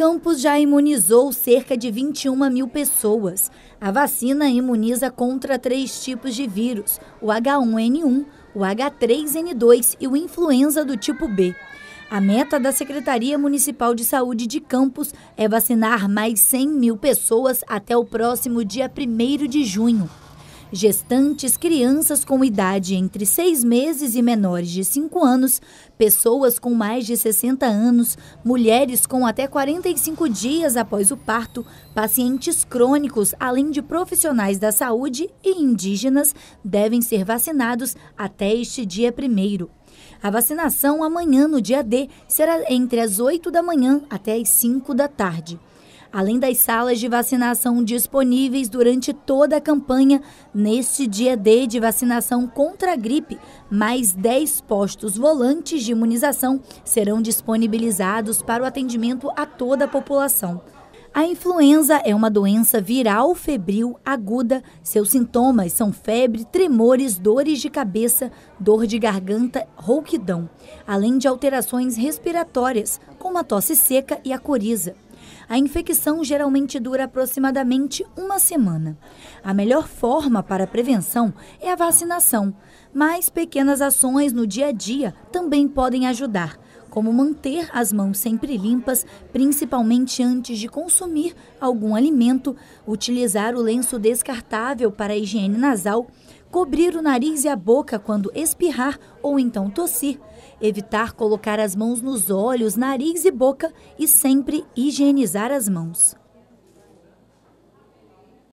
Campos já imunizou cerca de 21 mil pessoas. A vacina imuniza contra três tipos de vírus: o H1N1, o H3N2 e o influenza do tipo B. A meta da Secretaria Municipal de Saúde de Campos é vacinar mais 100 mil pessoas até o próximo dia 1 de junho gestantes, crianças com idade entre seis meses e menores de cinco anos, pessoas com mais de 60 anos, mulheres com até 45 dias após o parto, pacientes crônicos, além de profissionais da saúde e indígenas, devem ser vacinados até este dia primeiro. A vacinação amanhã, no dia D, será entre as 8 da manhã até as 5 da tarde além das salas de vacinação disponíveis durante toda a campanha, neste dia D de vacinação contra a gripe, mais 10 postos volantes de imunização serão disponibilizados para o atendimento a toda a população. A influenza é uma doença viral febril aguda. Seus sintomas são febre, tremores, dores de cabeça, dor de garganta, rouquidão, além de alterações respiratórias, como a tosse seca e a coriza. A infecção geralmente dura aproximadamente uma semana. A melhor forma para a prevenção é a vacinação, mas pequenas ações no dia a dia também podem ajudar como manter as mãos sempre limpas, principalmente antes de consumir algum alimento, utilizar o lenço descartável para a higiene nasal, cobrir o nariz e a boca quando espirrar ou então tossir, evitar colocar as mãos nos olhos, nariz e boca e sempre higienizar as mãos.